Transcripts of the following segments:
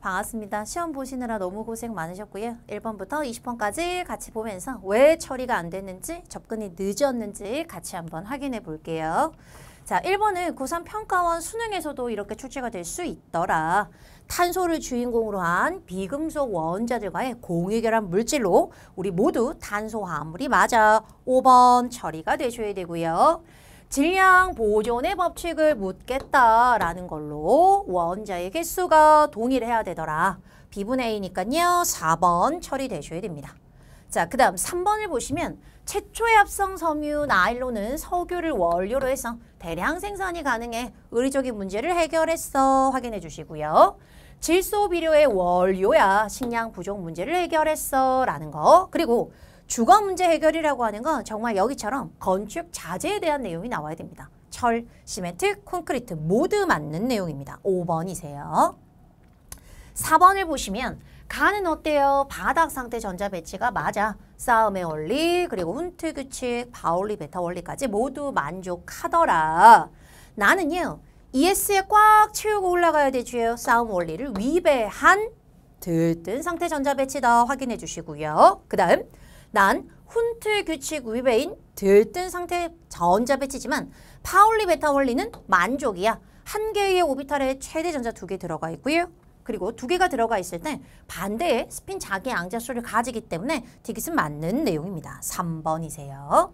반갑습니다. 시험 보시느라 너무 고생 많으셨고요. 1번부터 20번까지 같이 보면서 왜 처리가 안 됐는지 접근이 늦었는지 같이 한번 확인해 볼게요. 자, 1번은 고3 평가원 수능에서도 이렇게 출제가 될 수 있더라. 탄소를 주인공으로 한 비금속 원자들과의 공유결합 물질로 우리 모두 탄소 화물이 맞아. 5번 처리가 되셔야 되고요. 질량 보존의 법칙을 묻겠다라는 걸로 원자의 개수가 동일해야 되더라. 비분의 A니까요. 4번 처리되셔야 됩니다. 자, 그 다음 3번을 보시면 최초의 합성 섬유 나일론은 석유를 원료로 해서 대량 생산이 가능해 의리적인 문제를 해결했어 확인해 주시고요. 질소 비료의 원료야 식량 부족 문제를 해결했어 라는 거 그리고 주거 문제 해결이라고 하는 건 정말 여기처럼 건축 자재에 대한 내용이 나와야 됩니다. 철, 시멘트, 콘크리트 모두 맞는 내용입니다. 5번이세요. 4번을 보시면 가는 어때요? 바닥 상태 전자 배치가 맞아. 싸움의 원리, 그리고 훈트 규칙, 바울리 베타 원리까지 모두 만족하더라. 나는요. ES에 꽉 채우고 올라가야 되지요. 싸움 원리를 위배한 들뜬 상태 전자 배치다 확인해 주시고요. 그 다음 난 훈트 규칙 위배인 들뜬 상태 전자 배치지만 파울리 베타 원리는 만족이야. 한 개의 오비탈에 최대 전자 두 개 들어가 있고요. 그리고 두 개가 들어가 있을 때 반대의 스핀 자기 양자수를 가지기 때문에 디귿은 맞는 내용입니다. 3번이세요.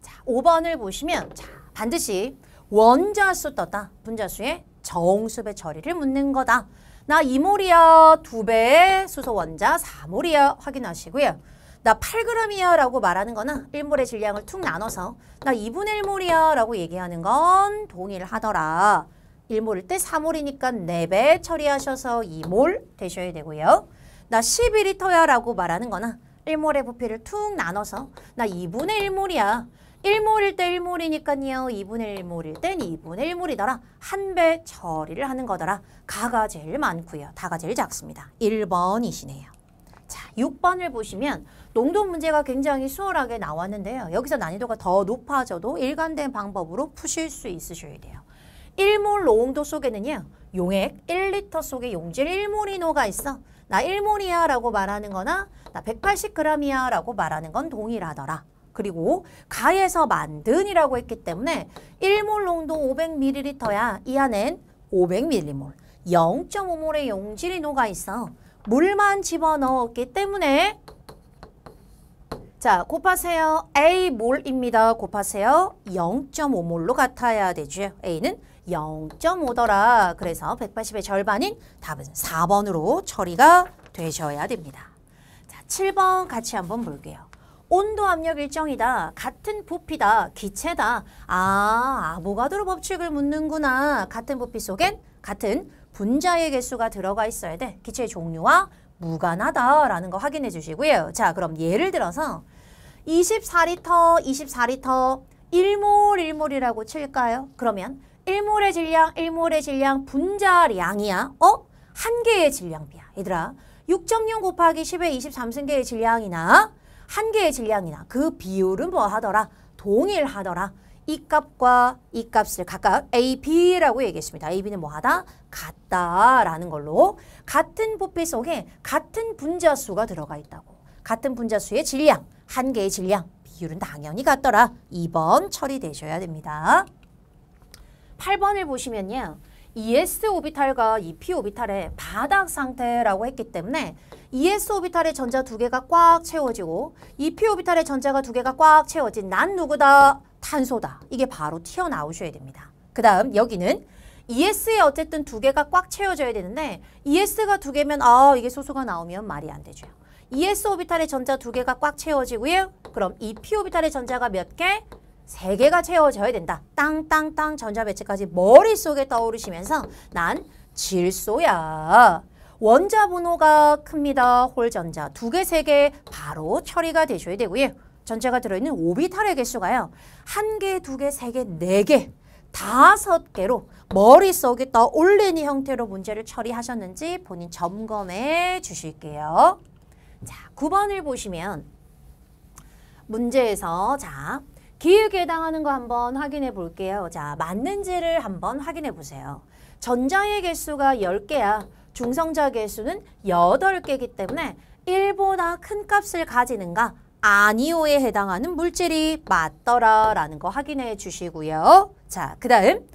자, 5번을 보시면 자, 반드시 원자수 떴다. 분자수의 정수배 처리를 묻는 거다. 나 2몰이야. 2배의 수소 원자 4몰이야. 확인하시고요. 나 8g이야 라고 말하는 거나 1몰의 질량을 툭 나눠서 나 2분의 1몰이야 라고 얘기하는 건 동일하더라. 1몰일 때 3몰이니까 4배 처리하셔서 2몰 되셔야 되고요. 나 12리터야 라고 말하는 거나 1몰의 부피를 툭 나눠서 나 2분의 1몰이야. 1몰일 때 1몰이니까요. 2분의 1몰일 땐 2분의 1몰이더라. 한배 처리를 하는 거더라. 가가 제일 많고요. 다가 제일 작습니다. 1번이시네요. 6번을 보시면 농도 문제가 굉장히 수월하게 나왔는데요. 여기서 난이도가 더 높아져도 일관된 방법으로 푸실 수 있으셔야 돼요. 1몰 농도 속에는요. 용액 1리터 속에 용질 1몰이노가 있어. 나 1몰이야 라고 말하는 거나 나 180g이야 라고 말하는 건 동일하더라. 그리고 가에서 만든이라고 했기 때문에 1몰 농도 500ml야. 이 안엔 500ml, 0.5몰의 용질이 녹아 있어. 물만 집어넣었기 때문에 자 곱하세요. A 몰입니다. 곱하세요. 0.5몰로 같아야 되죠. A는 0.5더라. 그래서 180의 절반인 답은 4번으로 처리가 되셔야 됩니다. 자 7번 같이 한번 볼게요. 온도 압력 일정이다. 같은 부피다. 기체다. 아, 아보가드로 법칙을 묻는구나. 같은 부피 속엔 같은 분자의 개수가 들어가 있어야 돼. 기체의 종류와 무관하다라는 거 확인해 주시고요. 자, 그럼 예를 들어서 24리터, 24리터 1몰 1몰이라고 칠까요? 그러면 1몰의 질량, 1몰의 질량 분자량이야. 어? 한 개의 질량비야. 얘들아, 6.0 곱하기 10의 23승계의 질량이나 한 개의 질량이나 그 비율은 뭐 하더라? 동일하더라. 이 값과 이 값을 각각 A, B라고 얘기했습니다. A, B는 뭐하다? 같다라는 걸로 같은 부피 속에 같은 분자수가 들어가 있다고 같은 분자수의 질량, 한 개의 질량, 비율은 당연히 같더라. 2번 처리되셔야 됩니다. 8번을 보시면요. ES 오비탈과 EP 오비탈의 바닥 상태라고 했기 때문에 ES 오비탈의 전자 두 개가 꽉 채워지고 EP 오비탈의 전자가 두 개가 꽉 채워진 난 누구다? 탄소다. 이게 바로 튀어나오셔야 됩니다. 그 다음 여기는 ES에 어쨌든 두 개가 꽉 채워져야 되는데 ES가 두 개면 아 이게 소수가 나오면 말이 안 되죠. ES 오비탈의 전자 두 개가 꽉 채워지고요. 그럼 EP 오비탈의 전자가 몇 개? 세 개가 채워져야 된다. 땅땅땅 전자 배치까지 머릿속에 떠오르시면서 난 질소야. 원자 번호가 큽니다. 홀 전자 두 개, 세 개 바로 처리가 되셔야 되고요. 전체가 들어있는 오비탈의 개수가요. 한 개, 두 개, 세 개, 네 개, 다섯 개로 머릿속에 떠올리는 형태로 문제를 처리하셨는지 본인 점검해 주실게요. 자, 9번을 보시면 문제에서 자, 기획에 해당하는 거 한번 확인해 볼게요. 자, 맞는지를 한번 확인해 보세요. 전자의 개수가 10개야. 중성자 개수는 8개이기 때문에 1보다 큰 값을 가지는가? 아니오에 해당하는 물질이 맞더라라는 거 확인해 주시고요. 자, 그 다음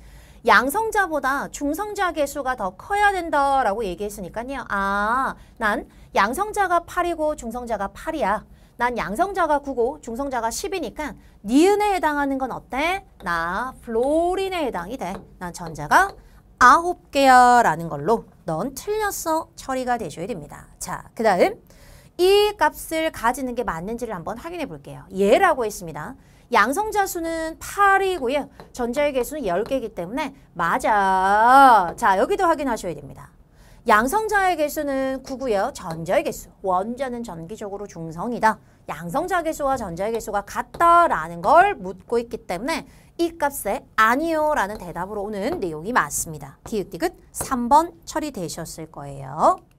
양성자보다 중성자 개수가 더 커야 된다라고 얘기했으니까요. 아, 난 양성자가 8이고 중성자가 8이야. 난 양성자가 9고 중성자가 10이니까 니은에 해당하는 건 어때? 나 플로린에 해당이 돼. 난 전자가 9개야 라는 걸로 넌 틀렸어 처리가 되셔야 됩니다. 자, 그 다음 이 값을 가지는 게 맞는지를 한번 확인해 볼게요. 예라고 했습니다. 양성자 수는 8이고요. 전자의 개수는 10개이기 때문에 맞아. 자, 여기도 확인하셔야 됩니다. 양성자의 개수는 9고요. 전자의 개수. 원자는 전기적으로 중성이다. 양성자 개수와 전자의 개수가 같다라는 걸 묻고 있기 때문에 이 값에 아니요 라는 대답으로 오는 내용이 맞습니다. 디귿디귿 3번 처리되셨을 거예요.